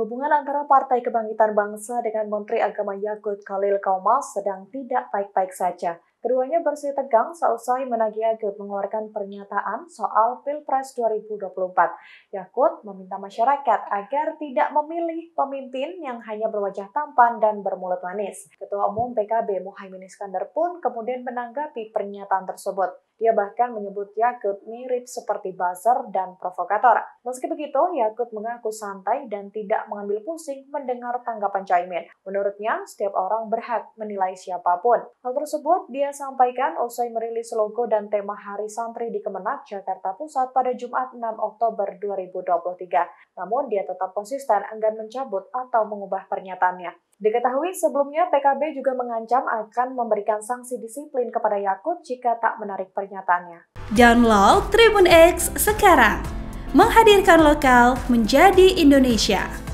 Hubungan antara Partai Kebangkitan Bangsa dengan Menteri Agama Yakut Khalil Kaumas sedang tidak baik-baik saja. Keduanya bersih tegang seusai menagih Yakut mengeluarkan pernyataan soal Pilpres 2024. Yakut meminta masyarakat agar tidak memilih pemimpin yang hanya berwajah tampan dan bermulut manis. Ketua Umum PKB Muhaimin Iskandar pun kemudian menanggapi pernyataan tersebut. Dia bahkan menyebut Yakut mirip seperti buzzer dan provokator. Meski begitu, Yakut mengaku santai dan tidak mengambil pusing mendengar tanggapan Caimin. Menurutnya, setiap orang berhak menilai siapapun. Hal tersebut dia sampaikan usai merilis logo dan tema Hari Santri di Kemenak, Jakarta Pusat pada Jumat 6 Oktober 2023. Namun dia tetap konsisten enggan mencabut atau mengubah pernyataannya. Diketahui sebelumnya PKB juga mengancam akan memberikan sanksi disiplin kepada Yakut jika tak menarik pernyataannya. Download Tribun X sekarang. Menghadirkan lokal menjadi Indonesia.